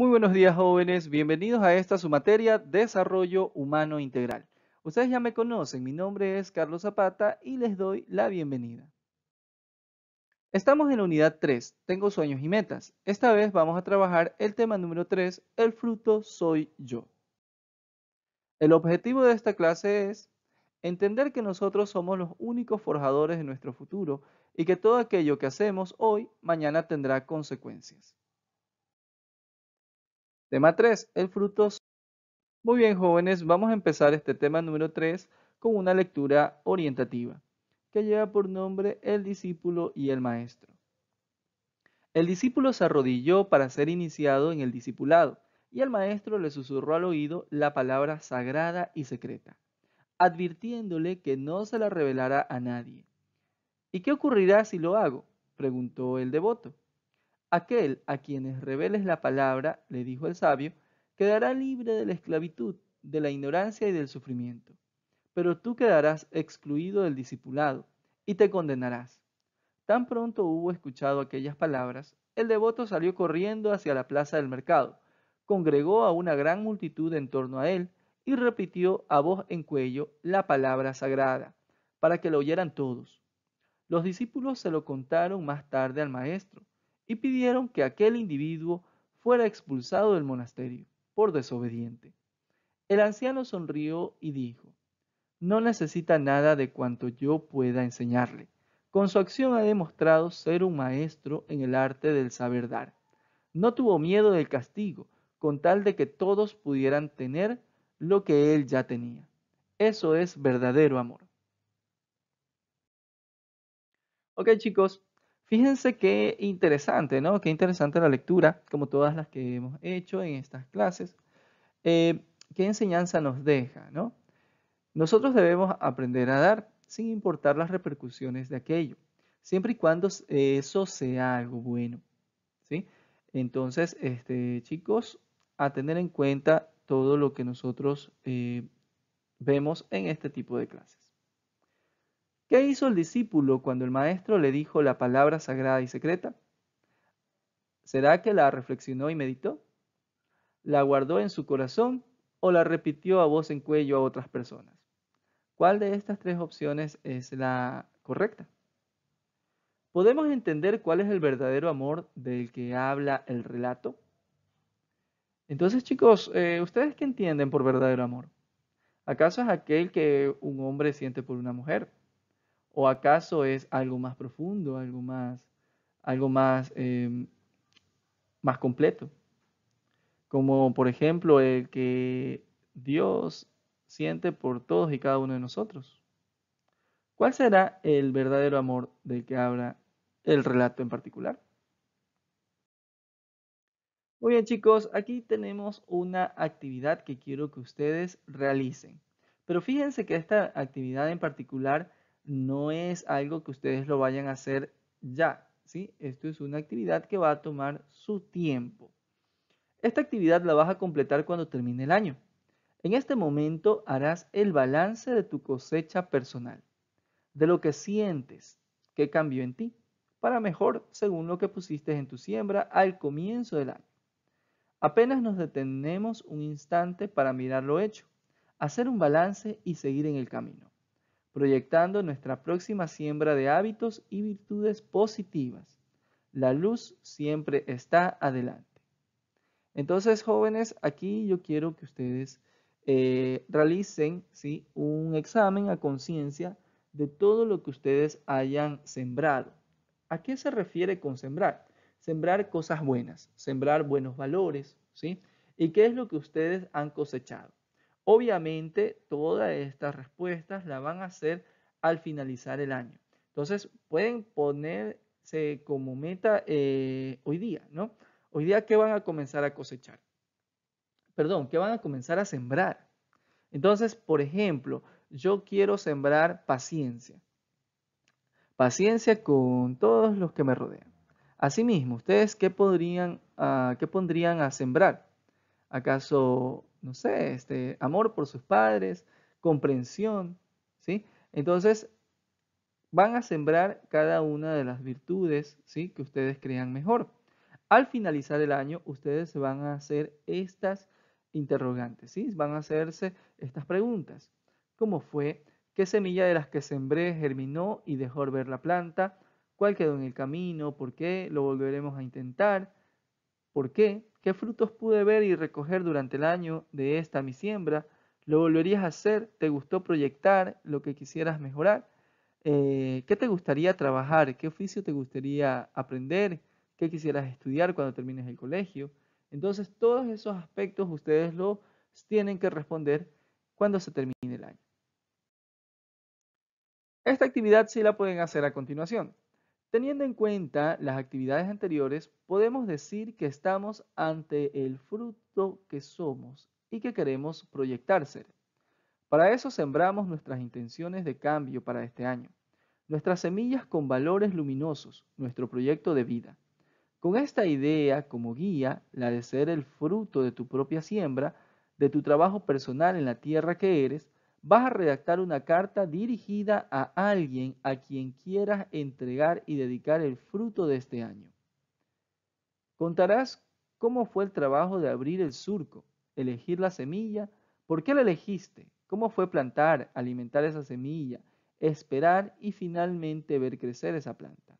Muy buenos días jóvenes, bienvenidos a esta su materia Desarrollo Humano Integral. Ustedes ya me conocen, mi nombre es Carlos Zapata y les doy la bienvenida. Estamos en la unidad 3, tengo sueños y metas. Esta vez vamos a trabajar el tema número 3, el fruto soy yo. El objetivo de esta clase es entender que nosotros somos los únicos forjadores de nuestro futuro y que todo aquello que hacemos hoy, mañana tendrá consecuencias. Tema 3. El fruto. Muy bien, jóvenes, vamos a empezar este tema número 3 con una lectura orientativa, que lleva por nombre El discípulo y el maestro. El discípulo se arrodilló para ser iniciado en el discipulado, y el maestro le susurró al oído la palabra sagrada y secreta, advirtiéndole que no se la revelará a nadie. ¿Y qué ocurrirá si lo hago? preguntó el devoto. Aquel a quienes reveles la palabra, le dijo el sabio, quedará libre de la esclavitud, de la ignorancia y del sufrimiento. Pero tú quedarás excluido del discipulado y te condenarás. Tan pronto hubo escuchado aquellas palabras, el devoto salió corriendo hacia la plaza del mercado, congregó a una gran multitud en torno a él y repitió a voz en cuello la palabra sagrada, para que lo oyeran todos. Los discípulos se lo contaron más tarde al maestro, y pidieron que aquel individuo fuera expulsado del monasterio por desobediente. El anciano sonrió y dijo, no necesita nada de cuanto yo pueda enseñarle. Con su acción ha demostrado ser un maestro en el arte del saber dar. No tuvo miedo del castigo, con tal de que todos pudieran tener lo que él ya tenía. Eso es verdadero amor. Ok chicos, Fíjense qué interesante, ¿no? Qué interesante la lectura, como todas las que hemos hecho en estas clases. Eh, ¿Qué enseñanza nos deja, no? Nosotros debemos aprender a dar sin importar las repercusiones de aquello, siempre y cuando eso sea algo bueno, ¿sí? Entonces, este, chicos, a tener en cuenta todo lo que nosotros eh, vemos en este tipo de clases. ¿Qué hizo el discípulo cuando el maestro le dijo la palabra sagrada y secreta? ¿Será que la reflexionó y meditó? ¿La guardó en su corazón o la repitió a voz en cuello a otras personas? ¿Cuál de estas tres opciones es la correcta? ¿Podemos entender cuál es el verdadero amor del que habla el relato? Entonces, chicos, eh, ¿ustedes qué entienden por verdadero amor? ¿Acaso es aquel que un hombre siente por una mujer? ¿O acaso es algo más profundo, algo más, algo más, em, más completo? Como por ejemplo el que Dios siente por todos y cada uno de nosotros. ¿Cuál será el verdadero amor del que habla el relato en particular? Muy bien chicos, aquí tenemos una actividad que quiero que ustedes realicen. Pero fíjense que esta actividad en particular no es algo que ustedes lo vayan a hacer ya, ¿sí? Esto es una actividad que va a tomar su tiempo. Esta actividad la vas a completar cuando termine el año. En este momento harás el balance de tu cosecha personal, de lo que sientes, qué cambió en ti, para mejor según lo que pusiste en tu siembra al comienzo del año. Apenas nos detenemos un instante para mirar lo hecho, hacer un balance y seguir en el camino proyectando nuestra próxima siembra de hábitos y virtudes positivas. La luz siempre está adelante. Entonces, jóvenes, aquí yo quiero que ustedes eh, realicen ¿sí? un examen a conciencia de todo lo que ustedes hayan sembrado. ¿A qué se refiere con sembrar? Sembrar cosas buenas, sembrar buenos valores, ¿sí? ¿Y qué es lo que ustedes han cosechado? Obviamente, todas estas respuestas la van a hacer al finalizar el año. Entonces, pueden ponerse como meta eh, hoy día, ¿no? Hoy día, ¿qué van a comenzar a cosechar? Perdón, ¿qué van a comenzar a sembrar? Entonces, por ejemplo, yo quiero sembrar paciencia. Paciencia con todos los que me rodean. Asimismo, ¿ustedes qué, podrían, ah, qué pondrían a sembrar? ¿Acaso no sé, este, amor por sus padres, comprensión, ¿sí? Entonces, van a sembrar cada una de las virtudes, ¿sí? Que ustedes crean mejor. Al finalizar el año, ustedes van a hacer estas interrogantes, ¿sí? Van a hacerse estas preguntas. ¿Cómo fue? ¿Qué semilla de las que sembré germinó y dejó ver la planta? ¿Cuál quedó en el camino? ¿Por qué? ¿Lo volveremos a intentar? ¿Por qué? qué frutos pude ver y recoger durante el año de esta mi siembra, lo volverías a hacer, te gustó proyectar, lo que quisieras mejorar, eh, qué te gustaría trabajar, qué oficio te gustaría aprender, qué quisieras estudiar cuando termines el colegio. Entonces, todos esos aspectos ustedes los tienen que responder cuando se termine el año. Esta actividad sí la pueden hacer a continuación. Teniendo en cuenta las actividades anteriores, podemos decir que estamos ante el fruto que somos y que queremos proyectar Para eso sembramos nuestras intenciones de cambio para este año, nuestras semillas con valores luminosos, nuestro proyecto de vida. Con esta idea como guía, la de ser el fruto de tu propia siembra, de tu trabajo personal en la tierra que eres, vas a redactar una carta dirigida a alguien a quien quieras entregar y dedicar el fruto de este año. Contarás cómo fue el trabajo de abrir el surco, elegir la semilla, por qué la elegiste, cómo fue plantar, alimentar esa semilla, esperar y finalmente ver crecer esa planta.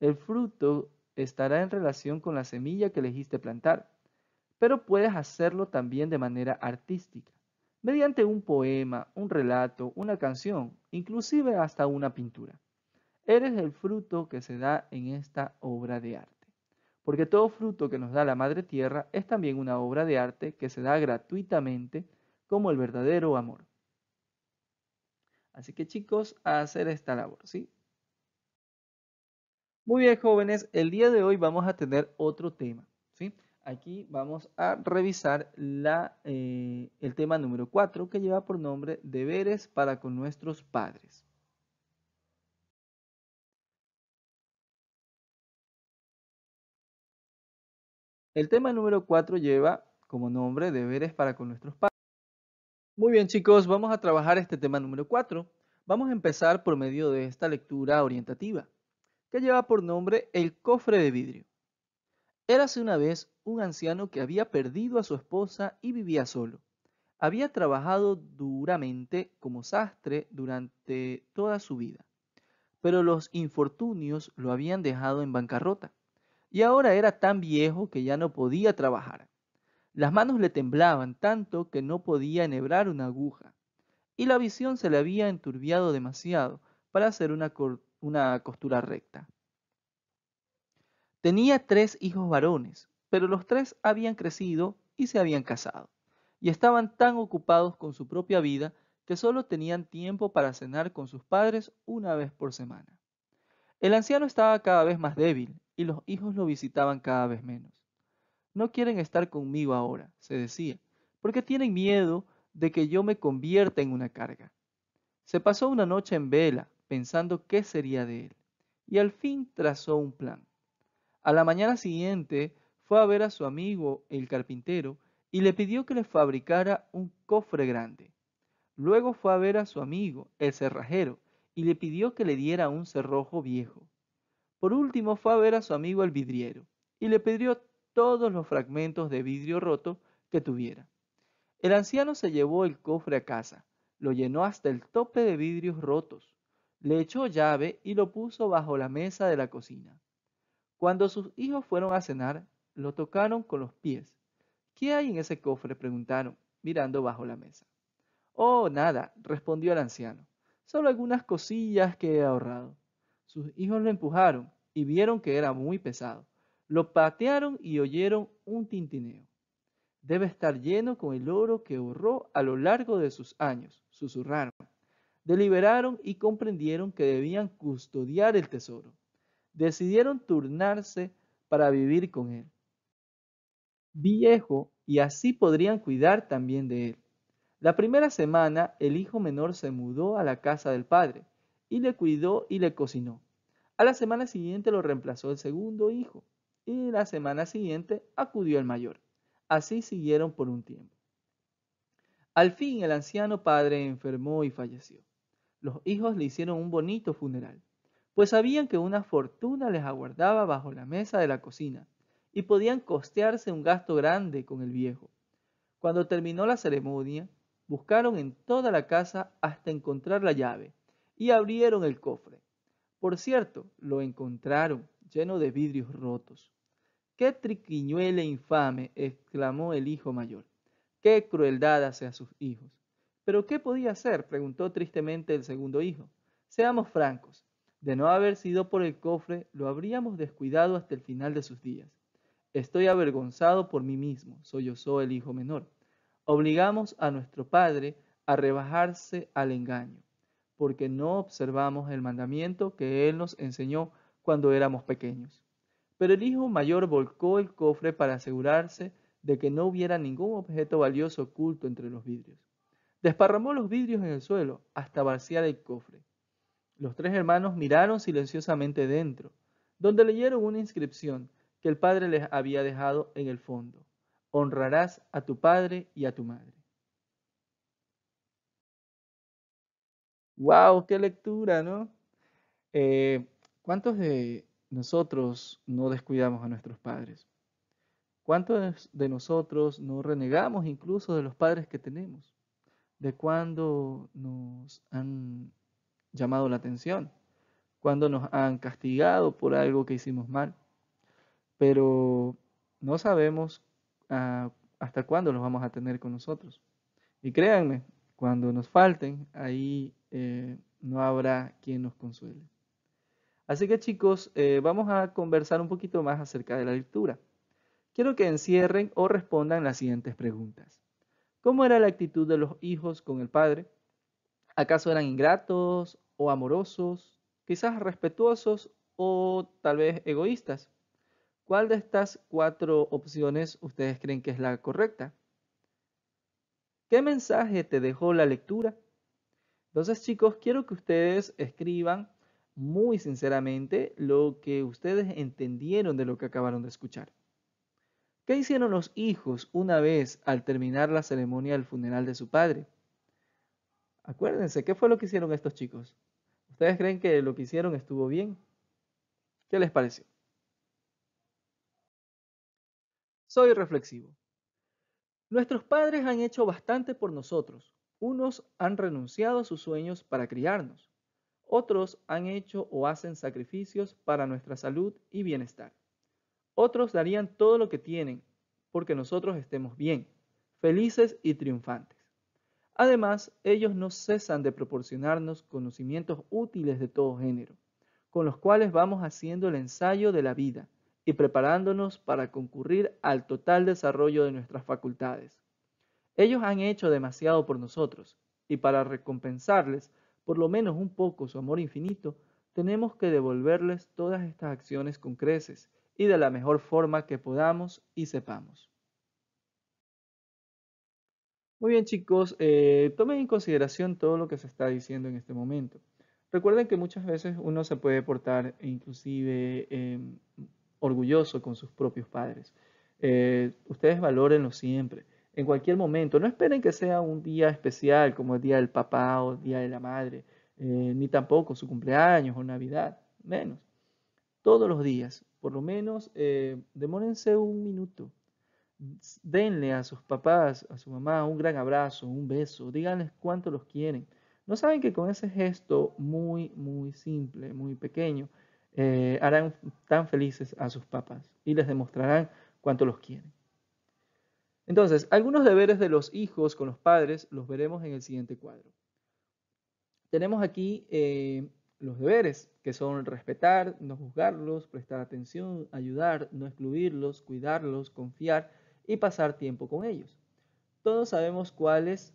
El fruto estará en relación con la semilla que elegiste plantar, pero puedes hacerlo también de manera artística mediante un poema, un relato, una canción, inclusive hasta una pintura. Eres el fruto que se da en esta obra de arte, porque todo fruto que nos da la Madre Tierra es también una obra de arte que se da gratuitamente como el verdadero amor. Así que chicos, a hacer esta labor, ¿sí? Muy bien, jóvenes, el día de hoy vamos a tener otro tema, ¿sí? aquí vamos a revisar eh, el tema número 4 que lleva por nombre deberes para con nuestros padres. El tema número 4 lleva como nombre deberes para con nuestros padres. Muy bien chicos, vamos a trabajar este tema número 4. Vamos a empezar por medio de esta lectura orientativa que lleva por nombre el cofre de vidrio. Érase una vez un anciano que había perdido a su esposa y vivía solo. Había trabajado duramente como sastre durante toda su vida, pero los infortunios lo habían dejado en bancarrota, y ahora era tan viejo que ya no podía trabajar. Las manos le temblaban tanto que no podía enhebrar una aguja, y la visión se le había enturbiado demasiado para hacer una costura recta. Tenía tres hijos varones, pero los tres habían crecido y se habían casado, y estaban tan ocupados con su propia vida que solo tenían tiempo para cenar con sus padres una vez por semana. El anciano estaba cada vez más débil y los hijos lo visitaban cada vez menos. No quieren estar conmigo ahora, se decía, porque tienen miedo de que yo me convierta en una carga. Se pasó una noche en vela pensando qué sería de él, y al fin trazó un plan. A la mañana siguiente fue a ver a su amigo el carpintero y le pidió que le fabricara un cofre grande. Luego fue a ver a su amigo el cerrajero y le pidió que le diera un cerrojo viejo. Por último fue a ver a su amigo el vidriero y le pidió todos los fragmentos de vidrio roto que tuviera. El anciano se llevó el cofre a casa, lo llenó hasta el tope de vidrios rotos, le echó llave y lo puso bajo la mesa de la cocina. Cuando sus hijos fueron a cenar, lo tocaron con los pies. ¿Qué hay en ese cofre? preguntaron, mirando bajo la mesa. Oh, nada, respondió el anciano. Solo algunas cosillas que he ahorrado. Sus hijos lo empujaron y vieron que era muy pesado. Lo patearon y oyeron un tintineo. Debe estar lleno con el oro que ahorró a lo largo de sus años, susurraron. Deliberaron y comprendieron que debían custodiar el tesoro decidieron turnarse para vivir con él. Viejo, y así podrían cuidar también de él. La primera semana el hijo menor se mudó a la casa del padre y le cuidó y le cocinó. A la semana siguiente lo reemplazó el segundo hijo y la semana siguiente acudió el mayor. Así siguieron por un tiempo. Al fin el anciano padre enfermó y falleció. Los hijos le hicieron un bonito funeral pues sabían que una fortuna les aguardaba bajo la mesa de la cocina y podían costearse un gasto grande con el viejo. Cuando terminó la ceremonia, buscaron en toda la casa hasta encontrar la llave y abrieron el cofre. Por cierto, lo encontraron lleno de vidrios rotos. ¡Qué triquiñuela infame! exclamó el hijo mayor. ¡Qué crueldad hacia sus hijos! ¿Pero qué podía hacer? preguntó tristemente el segundo hijo. Seamos francos, de no haber sido por el cofre, lo habríamos descuidado hasta el final de sus días. Estoy avergonzado por mí mismo, sollozó el hijo menor. Obligamos a nuestro padre a rebajarse al engaño, porque no observamos el mandamiento que él nos enseñó cuando éramos pequeños. Pero el hijo mayor volcó el cofre para asegurarse de que no hubiera ningún objeto valioso oculto entre los vidrios. Desparramó los vidrios en el suelo hasta vaciar el cofre. Los tres hermanos miraron silenciosamente dentro, donde leyeron una inscripción que el padre les había dejado en el fondo. Honrarás a tu padre y a tu madre. ¡Wow! ¡Qué lectura, ¿no? Eh, ¿Cuántos de nosotros no descuidamos a nuestros padres? ¿Cuántos de nosotros no renegamos incluso de los padres que tenemos? ¿De cuándo nos han llamado la atención, cuando nos han castigado por algo que hicimos mal. Pero no sabemos ah, hasta cuándo los vamos a tener con nosotros. Y créanme, cuando nos falten, ahí eh, no habrá quien nos consuele. Así que chicos, eh, vamos a conversar un poquito más acerca de la lectura. Quiero que encierren o respondan las siguientes preguntas. ¿Cómo era la actitud de los hijos con el padre? ¿Acaso eran ingratos o amorosos, quizás respetuosos o tal vez egoístas. ¿Cuál de estas cuatro opciones ustedes creen que es la correcta? ¿Qué mensaje te dejó la lectura? Entonces chicos, quiero que ustedes escriban muy sinceramente lo que ustedes entendieron de lo que acabaron de escuchar. ¿Qué hicieron los hijos una vez al terminar la ceremonia del funeral de su padre? Acuérdense, ¿qué fue lo que hicieron estos chicos? ¿Ustedes creen que lo que hicieron estuvo bien? ¿Qué les pareció? Soy reflexivo. Nuestros padres han hecho bastante por nosotros. Unos han renunciado a sus sueños para criarnos. Otros han hecho o hacen sacrificios para nuestra salud y bienestar. Otros darían todo lo que tienen porque nosotros estemos bien, felices y triunfantes. Además, ellos no cesan de proporcionarnos conocimientos útiles de todo género, con los cuales vamos haciendo el ensayo de la vida y preparándonos para concurrir al total desarrollo de nuestras facultades. Ellos han hecho demasiado por nosotros, y para recompensarles por lo menos un poco su amor infinito, tenemos que devolverles todas estas acciones con creces y de la mejor forma que podamos y sepamos. Muy bien chicos, eh, tomen en consideración todo lo que se está diciendo en este momento. Recuerden que muchas veces uno se puede portar inclusive em, orgulloso con sus propios padres. Eh, ustedes valorenlo siempre, en cualquier momento. No esperen que sea un día especial como el día del papá o el día de la madre, eh, ni tampoco su cumpleaños o Navidad, menos. Todos los días, por lo menos, demórense un minuto, denle a sus papás, a su mamá, un gran abrazo, un beso, díganles cuánto los quieren. No saben que con ese gesto muy, muy simple, muy pequeño, eh, harán tan felices a sus papás y les demostrarán cuánto los quieren. Entonces, algunos deberes de los hijos con los padres los veremos en el siguiente cuadro. Tenemos aquí eh, los deberes, que son respetar, no juzgarlos, prestar atención, ayudar, no excluirlos, cuidarlos, confiar y pasar tiempo con ellos. Todos sabemos cuáles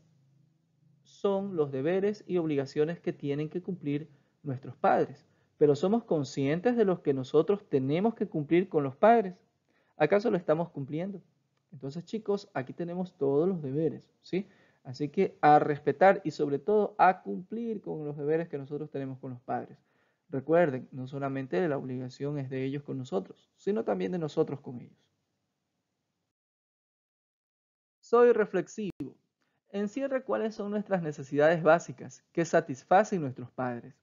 son los deberes y obligaciones que tienen que cumplir nuestros padres, pero somos conscientes de los que nosotros tenemos que cumplir con los padres. ¿Acaso lo estamos cumpliendo? Entonces, chicos, aquí tenemos todos los deberes, ¿sí? Así que a respetar y sobre todo a cumplir con los deberes que nosotros tenemos con los padres. Recuerden, no solamente la obligación es de ellos con nosotros, sino también de nosotros con ellos. Soy reflexivo. Encierra cuáles son nuestras necesidades básicas que satisfacen nuestros padres.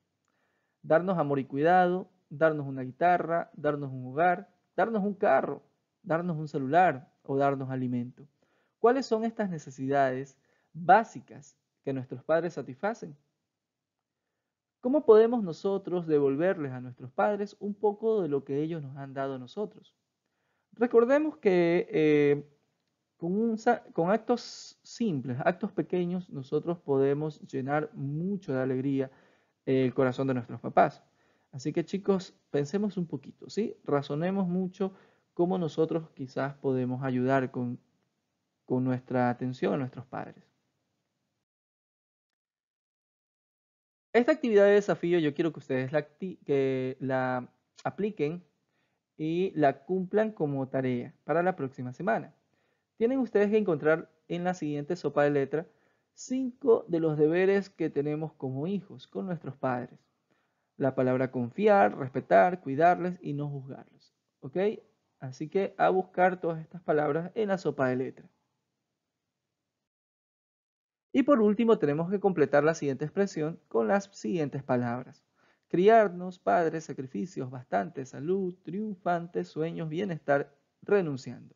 Darnos amor y cuidado, darnos una guitarra, darnos un hogar, darnos un carro, darnos un celular o darnos alimento. ¿Cuáles son estas necesidades básicas que nuestros padres satisfacen? ¿Cómo podemos nosotros devolverles a nuestros padres un poco de lo que ellos nos han dado a nosotros? Recordemos que eh, con, actos simples, actos pequeños, nosotros podemos llenar mucho de alegría el corazón de nuestros papás. Así que chicos, pensemos un poquito, ¿sí? Razonemos mucho cómo nosotros quizás podemos ayudar con, con nuestra atención a nuestros padres. Esta actividad de desafío yo quiero que ustedes la apliquen y la cumplan como tarea para la próxima semana. Tienen ustedes que encontrar en la siguiente sopa de letra cinco de los deberes que tenemos como hijos con nuestros padres. La palabra confiar, respetar, cuidarles y no juzgarlos. ¿Ok? Así que a buscar todas estas palabras en la sopa de letra. Y por último tenemos que completar la siguiente expresión con las siguientes palabras. Criarnos, padres, sacrificios, bastante, salud, triunfantes, sueños, bienestar, renunciando.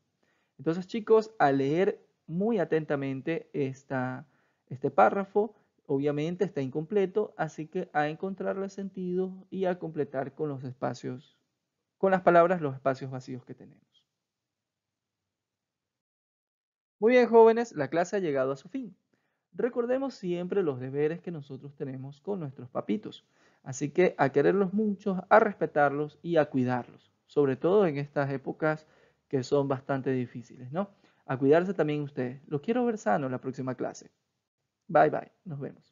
Entonces, chicos, a leer muy atentamente este párrafo, obviamente está incompleto, así que a encontrarle sentido y a completar con los espacios, con las palabras, los espacios vacíos que tenemos. Muy bien, jóvenes, la clase ha llegado a su fin. Recordemos siempre los deberes que nosotros tenemos con nuestros papitos. Así que a quererlos mucho, a respetarlos y a cuidarlos, sobre todo en estas épocas que son bastante difíciles, ¿no? A cuidarse también ustedes. Los quiero ver en la próxima clase. Bye bye, nos vemos.